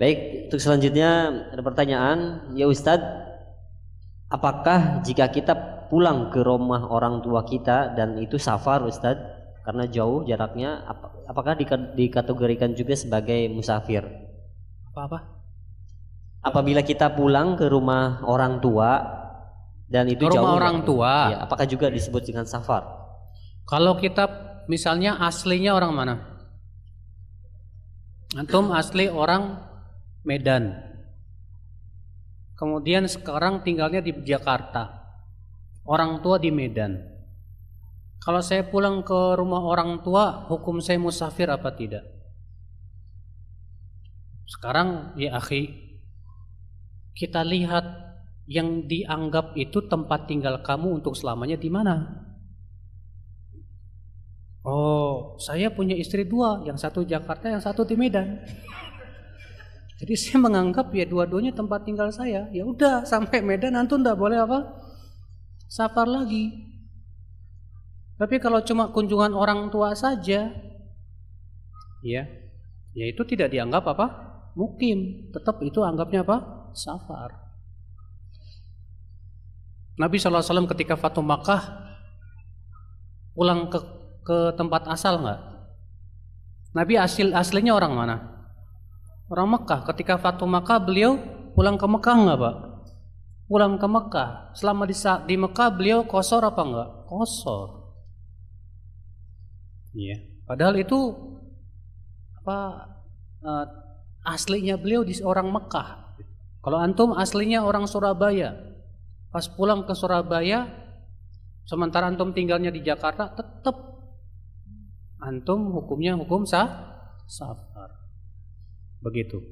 Baik, untuk selanjutnya ada pertanyaan, ya Ustadz, apakah jika kita pulang ke rumah orang tua kita dan itu safar Ustadz, karena jauh jaraknya, apakah dikategorikan juga sebagai musafir? Apa-apa? Apabila kita pulang ke rumah orang tua dan itu rumah jauh orang ya, tua, ya, apakah juga disebut dengan safar? Kalau kita misalnya aslinya orang mana? Antum asli orang Medan. Kemudian sekarang tinggalnya di Jakarta. Orang tua di Medan. Kalau saya pulang ke rumah orang tua, hukum saya musafir apa tidak? Sekarang ya akhi, kita lihat yang dianggap itu tempat tinggal kamu untuk selamanya di mana? Oh, saya punya istri dua, yang satu Jakarta, yang satu di Medan. Jadi saya menganggap ya dua-duanya tempat tinggal saya. Ya udah sampai Medan antum tidak boleh apa? Safar lagi. Tapi kalau cuma kunjungan orang tua saja, ya, ya itu tidak dianggap apa? Mukim. Tetap itu anggapnya apa? Safar. Nabi SAW ketika Fatum Makkah pulang ke, ke tempat asal nggak? Nabi asli aslinya orang mana? orang Mekah. Ketika Fatuh Mekah beliau pulang ke Mekah nggak Pak? Pulang ke Mekah. Selama di, di Mekah beliau kosor apa enggak? Kosor. Iya. Padahal itu apa uh, aslinya beliau di orang Mekah. Kalau antum aslinya orang Surabaya, pas pulang ke Surabaya, sementara antum tinggalnya di Jakarta, tetap antum hukumnya hukum sah safar. Begitu.